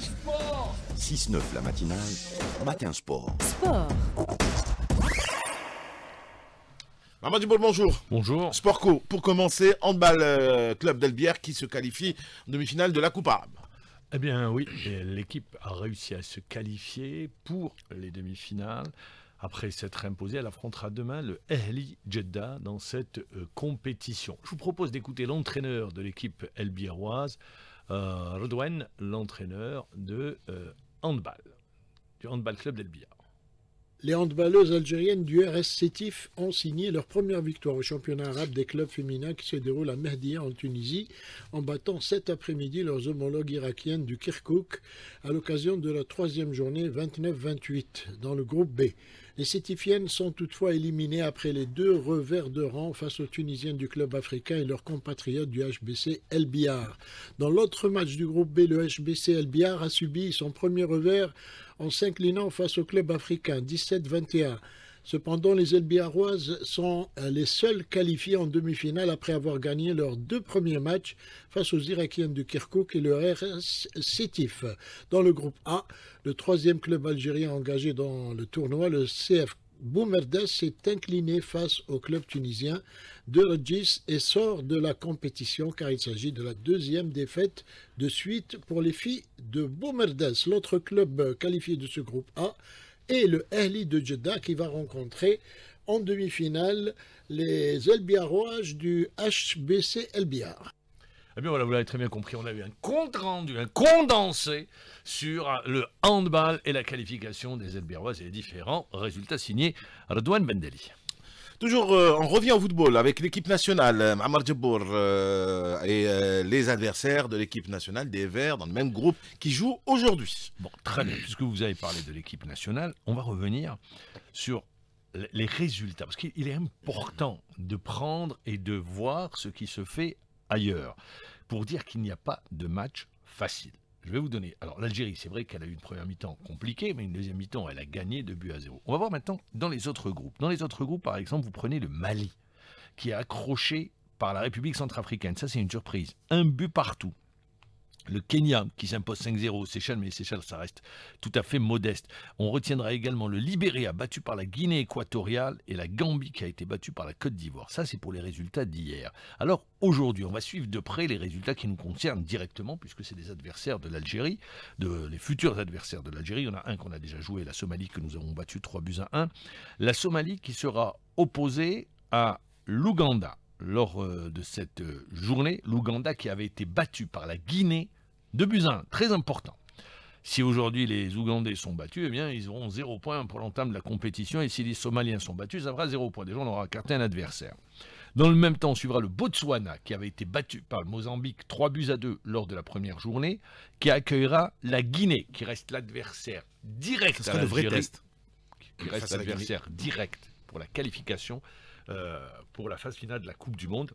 sport 6-9 la matinale, matin sport. Sport Maman bonjour. Bonjour. Sport pour commencer, handball euh, club d'Elbière qui se qualifie en demi-finale de la Coupe arabe. Eh bien oui, l'équipe a réussi à se qualifier pour les demi-finales. Après s'être imposée, elle affrontera demain le Ehli Jeddah dans cette euh, compétition. Je vous propose d'écouter l'entraîneur de l'équipe elbiéroise, euh, Rodouen l'entraîneur de euh, handball, du handball club d'Elbia. Les handballeuses algériennes du RS Sétif ont signé leur première victoire au championnat arabe des clubs féminins qui se déroule à Mehdia en Tunisie en battant cet après-midi leurs homologues irakiennes du Kirkuk à l'occasion de la troisième journée 29-28 dans le groupe B. Les Sétifiennes sont toutefois éliminées après les deux revers de rang face aux Tunisiens du club africain et leurs compatriotes du HBC El Dans l'autre match du groupe B, le HBC El a subi son premier revers en s'inclinant face au club africain 17-21. Cependant, les Elbiaroises sont euh, les seules qualifiées en demi-finale après avoir gagné leurs deux premiers matchs face aux Irakiennes du Kirkuk et le RS Sétif. Dans le groupe A, le troisième club algérien engagé dans le tournoi, le CF Boumerdès s'est incliné face au club tunisien de Rodjis et sort de la compétition car il s'agit de la deuxième défaite de suite pour les filles de Boumerdès. L'autre club qualifié de ce groupe A, et le Ahli de Jeddah qui va rencontrer en demi-finale les El du HBC El eh bien voilà, vous l'avez très bien compris, on a eu un compte rendu, un condensé sur le handball et la qualification des el-biarrois et les différents résultats signés Redouane Bendeli. Toujours, euh, on revient au football avec l'équipe nationale, euh, Amar euh, et les adversaires de l'équipe nationale des Verts dans le même groupe qui jouent aujourd'hui. Bon, très bien, puisque vous avez parlé de l'équipe nationale, on va revenir sur les résultats, parce qu'il est important de prendre et de voir ce qui se fait ailleurs, pour dire qu'il n'y a pas de match facile. Je vais vous donner. Alors l'Algérie, c'est vrai qu'elle a eu une première mi-temps compliquée, mais une deuxième mi-temps, elle a gagné de but à zéro. On va voir maintenant dans les autres groupes. Dans les autres groupes, par exemple, vous prenez le Mali, qui est accroché par la République centrafricaine. Ça, c'est une surprise. Un but partout. Le Kenya qui s'impose 5-0 Seychelles, mais Seychelles, ça reste tout à fait modeste. On retiendra également le Libéria battu par la Guinée équatoriale et la Gambie qui a été battue par la Côte d'Ivoire. Ça, c'est pour les résultats d'hier. Alors aujourd'hui, on va suivre de près les résultats qui nous concernent directement, puisque c'est des adversaires de l'Algérie, de les futurs adversaires de l'Algérie. Il y en a un qu'on a déjà joué, la Somalie, que nous avons battu 3 buts à 1. La Somalie qui sera opposée à l'Ouganda lors euh, de cette euh, journée, l'Ouganda qui avait été battu par la Guinée de Buzyn, très important. Si aujourd'hui les Ougandais sont battus, eh bien ils auront 0 point pour l'entame de la compétition et si les Somaliens sont battus, ça aura 0 point. Déjà on aura écarté un adversaire. Dans le même temps, on suivra le Botswana qui avait été battu par le Mozambique 3 buts à 2 lors de la première journée, qui accueillera la Guinée qui reste l'adversaire direct. Ce le vrai Qui reste l'adversaire direct pour la qualification euh, pour la phase finale de la Coupe du Monde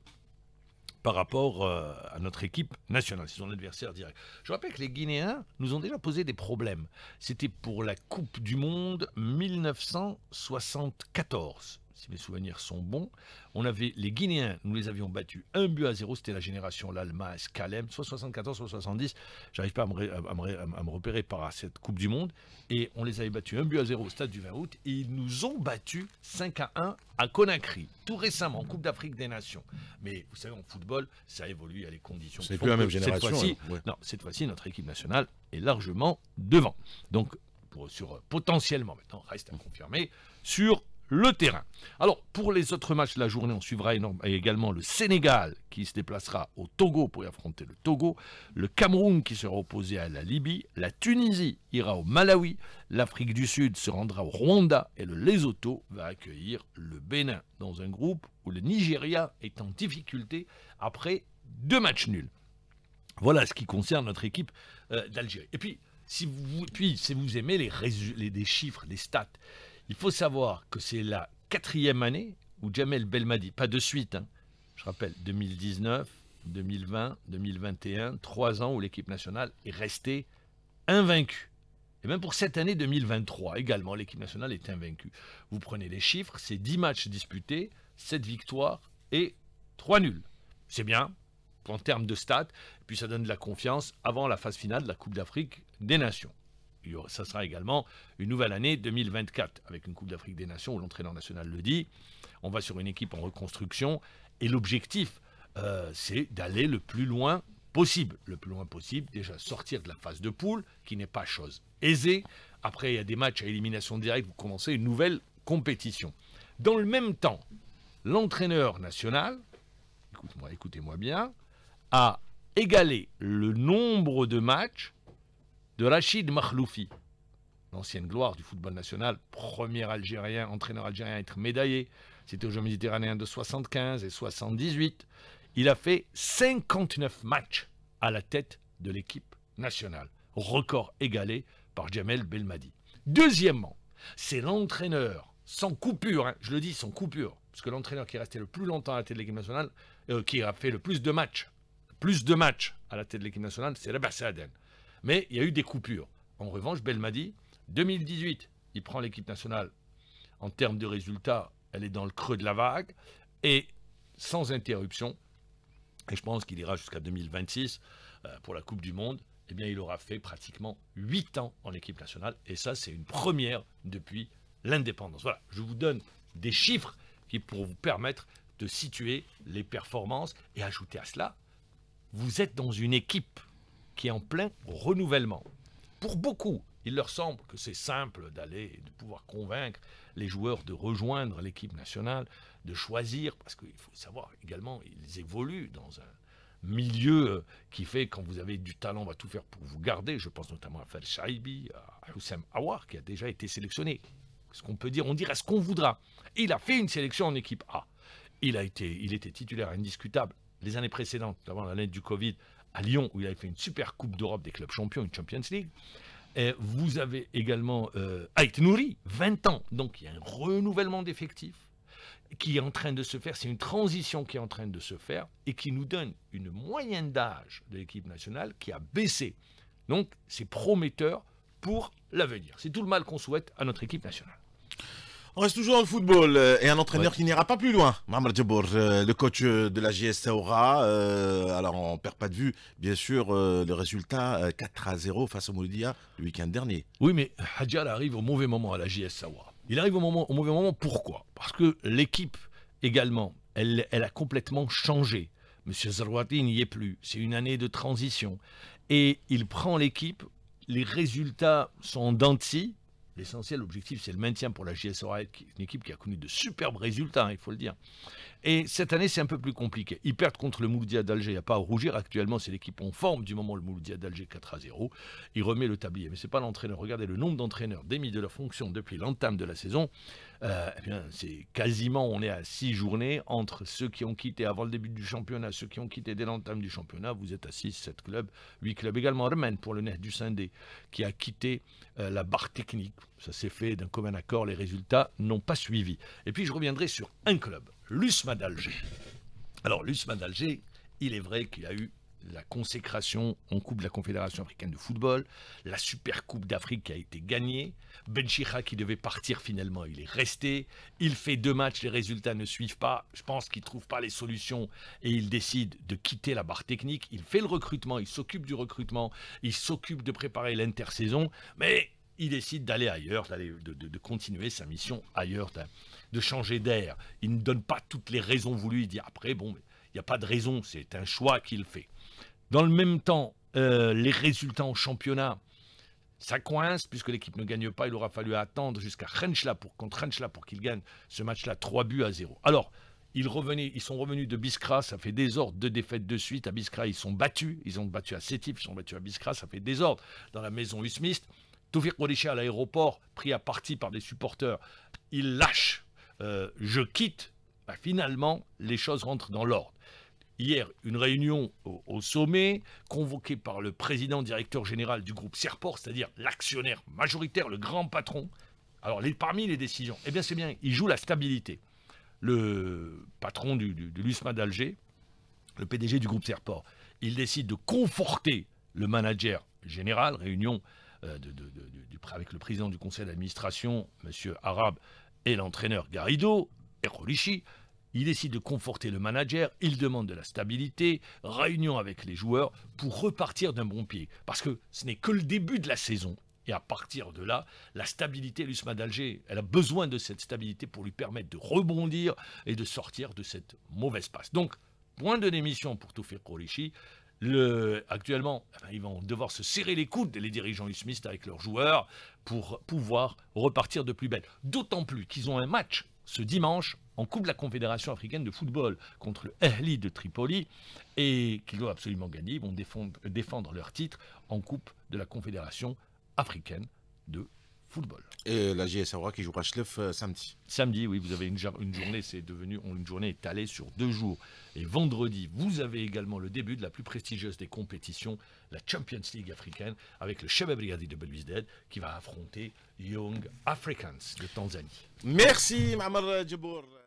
par rapport euh, à notre équipe nationale, c'est son adversaire direct. Je rappelle que les Guinéens nous ont déjà posé des problèmes. C'était pour la Coupe du Monde 1974 si mes souvenirs sont bons. On avait les Guinéens, nous les avions battus un but à zéro. C'était la génération l'Alma, Scalem, soit 74, soit 70. J'arrive pas à me, repérer par cette Coupe du Monde. Et on les avait battus un but à zéro au stade du 20 août. Et ils nous ont battus 5 à 1 à Conakry, tout récemment, en Coupe d'Afrique des Nations. Mais vous savez, en football, ça évolue, il les conditions. C'est plus la même génération. Cette fois-ci, notre équipe nationale est largement devant. Donc, pour, sur potentiellement, maintenant, reste à confirmer, sur le terrain. Alors, pour les autres matchs de la journée, on suivra énormément, également le Sénégal qui se déplacera au Togo pour y affronter le Togo, le Cameroun qui sera opposé à la Libye, la Tunisie ira au Malawi, l'Afrique du Sud se rendra au Rwanda et le Lesotho va accueillir le Bénin dans un groupe où le Nigeria est en difficulté après deux matchs nuls. Voilà ce qui concerne notre équipe euh, d'Algérie. Et puis, si vous, aimez les, les chiffres, les stats, il faut savoir que c'est la quatrième année où Jamel Belmadi, pas de suite, hein, je rappelle, 2019, 2020, 2021, trois ans où l'équipe nationale est restée invaincue. Et même pour cette année 2023, également, l'équipe nationale est invaincue. Vous prenez les chiffres, c'est 10 matchs disputés, 7 victoires et 3 nuls. C'est bien, en termes de stats, puis ça donne de la confiance avant la phase finale de la Coupe d'Afrique des Nations ça sera également une nouvelle année 2024 avec une Coupe d'Afrique des Nations où l'entraîneur national le dit. On va sur une équipe en reconstruction et l'objectif, euh, c'est d'aller le plus loin possible. Le plus loin possible, déjà sortir de la phase de poule qui n'est pas chose aisée. Après, il y a des matchs à élimination directe, vous commencez une nouvelle compétition. Dans le même temps, l'entraîneur national, écoutez-moi bien, a égalé le nombre de matchs de Rachid Makhloufi, l'ancienne gloire du football national, premier Algérien, entraîneur algérien à être médaillé. C'était aux Jeux méditerranéens de 75 et 78. Il a fait 59 matchs à la tête de l'équipe nationale, record égalé par Jamel Belmadi. Deuxièmement, c'est l'entraîneur, sans coupure, hein, je le dis sans coupure, parce que l'entraîneur qui est resté le plus longtemps à la tête de l'équipe nationale, euh, qui a fait le plus de matchs, plus de matchs à la tête de l'équipe nationale, c'est Rabah Saaden. Mais il y a eu des coupures. En revanche, Belmadi, 2018, il prend l'équipe nationale. En termes de résultats, elle est dans le creux de la vague et sans interruption. Et je pense qu'il ira jusqu'à 2026 euh, pour la Coupe du Monde. Eh bien, il aura fait pratiquement 8 ans en équipe nationale. Et ça, c'est une première depuis l'indépendance. Voilà, je vous donne des chiffres qui pourront vous permettre de situer les performances. Et ajouter à cela, vous êtes dans une équipe qui est en plein renouvellement. Pour beaucoup, il leur semble que c'est simple d'aller de pouvoir convaincre les joueurs de rejoindre l'équipe nationale, de choisir, parce qu'il faut savoir également, ils évoluent dans un milieu euh, qui fait quand vous avez du talent, on va tout faire pour vous garder. Je pense notamment à Fel Shaibi, à Houssam Awar, qui a déjà été sélectionné. Ce qu'on peut dire, on dira ce qu'on voudra. Il a fait une sélection en équipe A. Il, a été, il était titulaire indiscutable les années précédentes, avant l'année du Covid, à Lyon, où il avait fait une super Coupe d'Europe des clubs champions, une Champions League. Et vous avez également euh, Ait Nouri, 20 ans. Donc il y a un renouvellement d'effectifs qui est en train de se faire, c'est une transition qui est en train de se faire et qui nous donne une moyenne d'âge de l'équipe nationale qui a baissé. Donc c'est prometteur pour l'avenir. C'est tout le mal qu'on souhaite à notre équipe nationale. On reste toujours dans le football euh, et un entraîneur qui n'ira pas plus loin. Mamar euh, le coach euh, de la JS Saoura. alors, on ne perd pas de vue, bien sûr, le résultat 4 à 0 face au Moudia le week-end dernier. Oui, mais Hadjar arrive au mauvais moment à la JS Saoura. Il arrive au, mauvais moment, pourquoi Parce que l'équipe, également, elle, a complètement changé. Monsieur Zerouati n'y est plus. C'est une année de transition. Et il prend l'équipe. Les résultats sont d'anti L'essentiel, l'objectif, c'est le maintien pour la JSOA, qui une équipe qui a connu de superbes résultats, hein, il faut le dire. Et cette année, c'est un peu plus compliqué. Ils perdent contre le Mouloudia d'Alger, il n'y a pas à rougir. Actuellement, c'est l'équipe en forme du moment le Mouloudia d'Alger 4 à 0. Il remet le tablier, mais ce n'est pas l'entraîneur. Regardez le nombre d'entraîneurs démis de leur fonction depuis l'entame de la saison. Euh, eh bien, c'est quasiment, on est à six journées entre ceux qui ont quitté avant le début du championnat, ceux qui ont quitté dès l'entame du championnat. Vous êtes à 6, 7 clubs, 8 clubs. Également Armen pour le nez du Sindé, qui a quitté euh, la barre technique. Ça s'est fait d'un commun accord, les résultats n'ont pas suivi. Et puis je reviendrai sur un club, l'USMA d'Alger. Alors l'USMA d'Alger, il est vrai qu'il a eu la consécration en Coupe de la Confédération africaine de football, la Super Coupe d'Afrique a été gagnée, Benchira qui devait partir finalement, il est resté, il fait deux matchs, les résultats ne suivent pas, je pense qu'il ne trouve pas les solutions et il décide de quitter la barre technique, il fait le recrutement, il s'occupe du recrutement, il s'occupe de préparer l'intersaison, mais il décide d'aller ailleurs, d'aller, de, continuer sa mission ailleurs, de, de changer d'air. Il ne donne pas toutes les raisons voulues, il dit après, bon, il n'y a pas de raison, c'est un choix qu'il fait. Dans le même temps, euh, les résultats au championnat, ça coince puisque l'équipe ne gagne pas. Il aura fallu attendre jusqu'à Renchla pour contre pour qu'il gagne ce match-là 3 buts à 0. Alors, ils, sont revenus de Biskra, ça fait des ordres, de défaites de suite. À Biskra, ils sont battus. Ils ont battu à Sétif, ils sont battus à Biskra, ça fait des ordres. Dans la maison USMIST, Tovir Kodéché à l'aéroport, pris à partie par des supporters, il lâche. Euh, je quitte. Bah, finalement, les choses rentrent dans l'ordre hier une réunion au, sommet, convoquée par le président directeur général du groupe Serport, c'est-à-dire l'actionnaire majoritaire, le grand patron. Alors, parmi les décisions, eh bien, c'est bien, il joue la stabilité. Le patron du, de l'USMA d'Alger, le PDG du groupe Serport, il décide de conforter le manager général, réunion euh, avec le président du conseil d'administration, M. Arabe, et l'entraîneur Garrido, et il décide de conforter le manager, il demande de la stabilité, réunion avec les joueurs pour repartir d'un bon pied. Parce que ce n'est que le début de la saison. Et à partir de là, la stabilité, l'USMA d'Alger, elle a besoin de cette stabilité pour lui permettre de rebondir et de sortir de cette mauvaise passe. Donc, point de démission pour Toufir Kourichi. Le, actuellement, ils vont devoir se serrer les coudes, les dirigeants usmistes avec leurs joueurs, pour pouvoir repartir de plus belle. D'autant plus qu'ils ont un match ce dimanche en Coupe de la Confédération africaine de football contre le Ehli de Tripoli et qu'ils doivent absolument gagner. Ils vont défendre, défendre leur titre en Coupe de la Confédération africaine de football. Et la JSRA qui jouera Schleff euh, samedi. Samedi, oui, vous avez une, une journée, c'est devenu une journée étalée sur deux jours. Et vendredi, vous avez également le début de la plus prestigieuse des compétitions, la Champions League africaine, avec le Cheb Brigadi de Dead, qui va affronter Young Africans de Tanzanie. Merci, Mamar Djibour.